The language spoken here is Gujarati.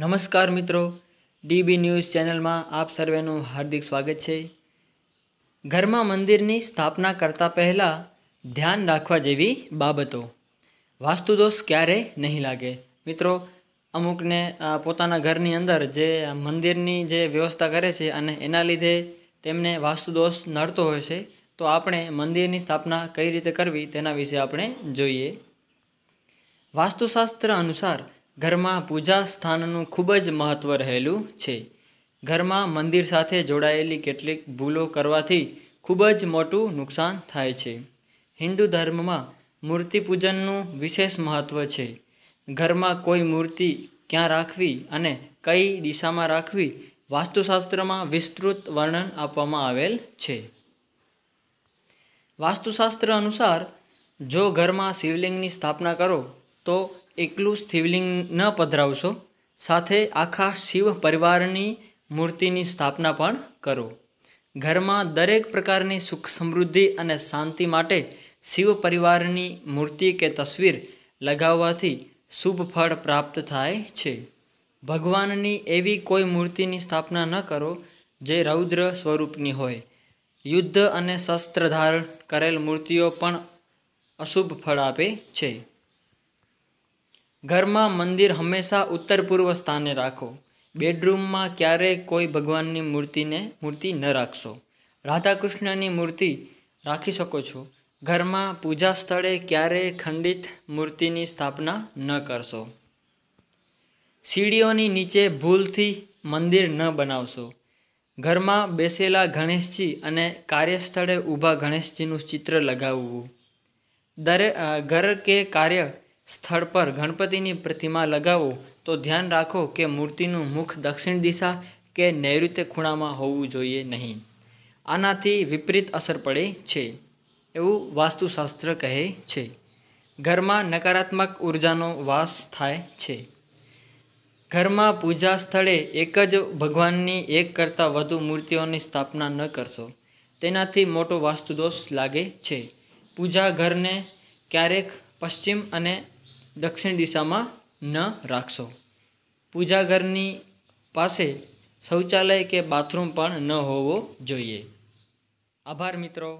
નમસ્કાર મિત્રો ડીબી ન્યૂઝ ચેનલમાં આપ સર્વેનું હાર્દિક સ્વાગત છે ઘરમાં મંદિરની સ્થાપના કરતાં પહેલાં ધ્યાન રાખવા જેવી બાબતો વાસ્તુદોષ ક્યારેય નહીં લાગે મિત્રો અમુકને પોતાના ઘરની અંદર જે મંદિરની જે વ્યવસ્થા કરે છે અને એના લીધે તેમને વાસ્તુદોષ નડતો હોય છે તો આપણે મંદિરની સ્થાપના કઈ રીતે કરવી તેના વિશે આપણે જોઈએ વાસ્તુશાસ્ત્ર અનુસાર ઘરમાં પૂજા સ્થાનનું ખૂબ જ મહત્ત્વ રહેલું છે ઘરમાં મંદિર સાથે જોડાયેલી કેટલીક ભૂલો કરવાથી ખૂબ જ મોટું નુકસાન થાય છે હિન્દુ ધર્મમાં મૂર્તિ પૂજનનું વિશેષ મહત્ત્વ છે ઘરમાં કોઈ મૂર્તિ ક્યાં રાખવી અને કઈ દિશામાં રાખવી વાસ્તુશાસ્ત્રમાં વિસ્તૃત વર્ણન આપવામાં આવેલ છે વાસ્તુશાસ્ત્ર અનુસાર જો ઘરમાં શિવલિંગની સ્થાપના કરો તો એકલું શિવલિંગ ન પધરાવશો સાથે આખા શિવ પરિવારની મૂર્તિની સ્થાપના પણ કરો ઘરમાં દરેક પ્રકારની સુખ સમૃદ્ધિ અને શાંતિ માટે શિવ પરિવારની મૂર્તિ કે તસવીર લગાવવાથી શુભ ફળ પ્રાપ્ત થાય છે ભગવાનની એવી કોઈ મૂર્તિની સ્થાપના ન કરો જે રૌદ્ર સ્વરૂપની હોય યુદ્ધ અને શસ્ત્ર ધારણ કરેલ મૂર્તિઓ પણ અશુભ ફળ આપે છે ઘરમાં મંદિર હંમેશા ઉત્તર પૂર્વ સ્થાને રાખો બેડરૂમમાં ક્યારેય કોઈ ભગવાનની મૂર્તિને મૂર્તિ ન રાખશો રાધાકૃષ્ણની મૂર્તિ રાખી શકો છો ઘરમાં પૂજા સ્થળે ક્યારેય ખંડિત મૂર્તિની સ્થાપના ન કરશો સીડીઓની નીચે ભૂલથી મંદિર ન બનાવશો ઘરમાં બેસેલા ગણેશજી અને કાર્યસ્થળે ઊભા ગણેશજીનું ચિત્ર લગાવવું દરે ઘર કે કાર્ય સ્થળ પર ગણપતિની પ્રતિમા લગાવો તો ધ્યાન રાખો કે મૂર્તિનું મુખ દક્ષિણ દિશા કે નૈઋત્ય ખૂણામાં હોવું જોઈએ નહીં આનાથી વિપરીત અસર પડે છે એવું વાસ્તુશાસ્ત્ર કહે છે ઘરમાં નકારાત્મક ઉર્જાનો વાસ થાય છે ઘરમાં પૂજા સ્થળે એક જ ભગવાનની એક કરતાં વધુ મૂર્તિઓની સ્થાપના ન કરશો તેનાથી મોટો વાસ્તુદોષ લાગે છે પૂજા ઘરને ક્યારેક પશ્ચિમ અને દક્ષિણ દિશામાં ન રાખશો પૂજા ઘરની પાસે શૌચાલય કે બાથરૂમ પણ ન હોવો જોઈએ આભાર મિત્રો